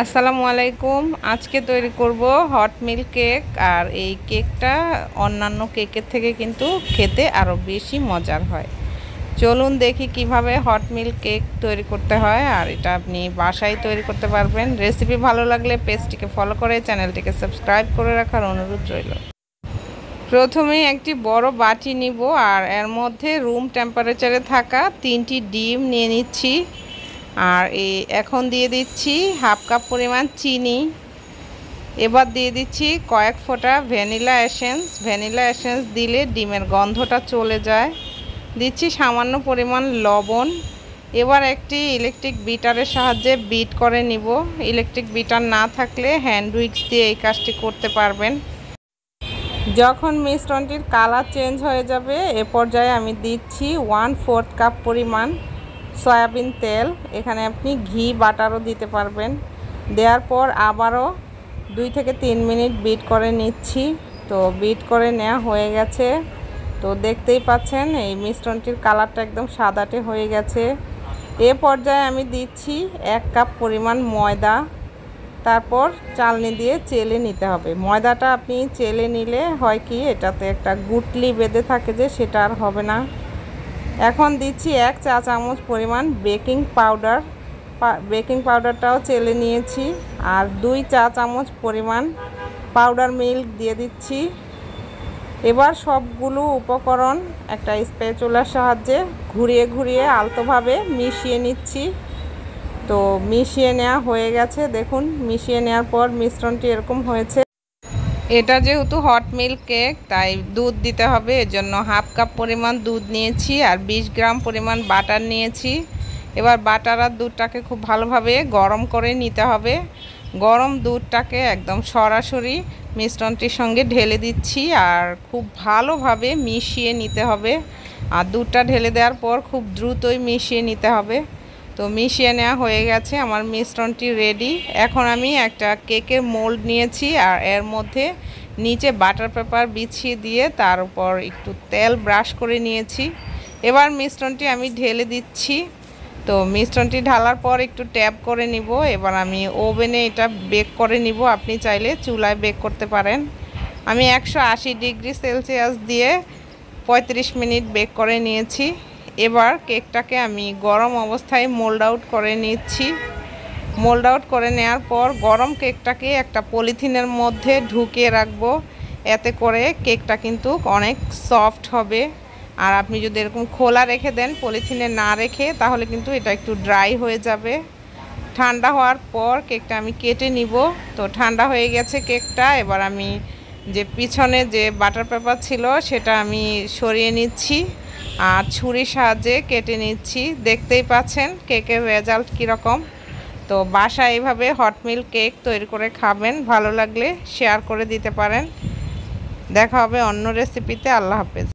আসসালামু আলাইকুম আজকে তৈরি করব হট মিল্ক কেক আর এই কেকটা অন্যান্য কেকের থেকে কিন্তু খেতে আরও বেশি মজার হয় চলুন দেখি কিভাবে হট মিল্ক কেক তৈরি করতে হয় আর এটা আপনি বাসায় তৈরি করতে পারবেন রেসিপি ভালো লাগলে পেজটিকে ফলো করে চ্যানেলটিকে সাবস্ক্রাইব করে রাখার অনুরোধ রইল প্রথমে একটি বড় বাটি নিব আর এর মধ্যে রুম টেম্পারেচারে থাকা তিনটি ডিম নিয়ে নিচ্ছি আর এই এখন দিয়ে দিচ্ছি হাফ কাপ পরিমাণ চিনি এবার দিয়ে দিচ্ছি কয়েক ফোঁটা ভ্যানিলা এসেন্স ভ্যানিলা এসেন্স দিলে ডিমের গন্ধটা চলে যায় দিচ্ছি সামান্য পরিমাণ লবণ এবার একটি ইলেকট্রিক বিটারের সাহায্যে বিট করে নিব ইলেকট্রিক বিটার না থাকলে হ্যান্ড উইক্স দিয়ে এই কাজটি করতে পারবেন যখন মিশ্রণটির কালার চেঞ্জ হয়ে যাবে এ পর্যায়ে আমি দিচ্ছি ওয়ান ফোর্থ কাপ পরিমাণ সয়াবিন তেল এখানে আপনি ঘি বাটারও দিতে পারবেন দেওয়ার পর আবারও দুই থেকে তিন মিনিট বিট করে নিচ্ছি তো বিট করে নেওয়া হয়ে গেছে তো দেখতেই পাচ্ছেন এই মিশ্রণটির কালারটা একদম সাদাটে হয়ে গেছে এ পর্যায়ে আমি দিচ্ছি এক কাপ পরিমাণ ময়দা তারপর চালনি দিয়ে চেলে নিতে হবে ময়দাটা আপনি চেলে নিলে হয় কি এটাতে একটা গুটলি বেঁধে থাকে যে সেটা আর হবে না এখন দিচ্ছি এক চা চামচ পরিমাণ বেকিং পাউডার বেকিং পাউডারটাও চেলে নিয়েছি আর দুই চা চামচ পরিমাণ পাউডার মিল্ক দিয়ে দিচ্ছি এবার সবগুলো উপকরণ একটা স্পেচুলার সাহায্যে ঘুরিয়ে ঘুরিয়ে আলতোভাবে মিশিয়ে নিচ্ছি তো মিশিয়ে নেওয়া হয়ে গেছে দেখুন মিশিয়ে নেওয়ার পর মিশ্রণটি এরকম হয়েছে এটা যেহেতু হট মিল্ক কেক তাই দুধ দিতে হবে এর জন্য হাফ কাপ পরিমাণ দুধ নিয়েছি আর ২০ গ্রাম পরিমাণ বাটার নিয়েছি এবার বাটার আর দুধটাকে খুব ভালোভাবে গরম করে নিতে হবে গরম দুধটাকে একদম সরাসরি মিশ্রণটির সঙ্গে ঢেলে দিচ্ছি আর খুব ভালোভাবে মিশিয়ে নিতে হবে আর দুধটা ঢেলে দেওয়ার পর খুব দ্রুতই মিশিয়ে নিতে হবে তো মিশিয়ে নেওয়া হয়ে গেছে আমার মিশ্রণটি রেডি এখন আমি একটা কেকের মোল্ড নিয়েছি আর এর মধ্যে নিচে বাটার পেপার বিছিয়ে দিয়ে তার উপর একটু তেল ব্রাশ করে নিয়েছি এবার মিশ্রণটি আমি ঢেলে দিচ্ছি তো মিশ্রণটি ঢালার পর একটু ট্যাপ করে নিব এবার আমি ওভেনে এটা বেক করে নিব আপনি চাইলে চুলায় বেক করতে পারেন আমি একশো ডিগ্রি সেলসিয়াস দিয়ে ৩৫ মিনিট বেক করে নিয়েছি এবার কেকটাকে আমি গরম অবস্থায় মোল্ড আউট করে নিচ্ছি মোল্ড আউট করে নেওয়ার পর গরম কেকটাকে একটা পলিথিনের মধ্যে ঢুকিয়ে রাখবো এতে করে কেকটা কিন্তু অনেক সফট হবে আর আপনি যদি এরকম খোলা রেখে দেন পলিথিনে না রেখে তাহলে কিন্তু এটা একটু ড্রাই হয়ে যাবে ঠান্ডা হওয়ার পর কেকটা আমি কেটে নিব তো ঠান্ডা হয়ে গেছে কেকটা এবার আমি যে পিছনে যে বাটার পেপার ছিল সেটা আমি সরিয়ে নিচ্ছি আর ছুরির সাহায্যে কেটে নিচ্ছি দেখতেই পাচ্ছেন কেকের রেজাল্ট কীরকম তো বাসা এইভাবে হটমিল কেক তৈরি করে খাবেন ভালো লাগলে শেয়ার করে দিতে পারেন দেখা হবে অন্য রেসিপিতে আল্লাহ হাফেজ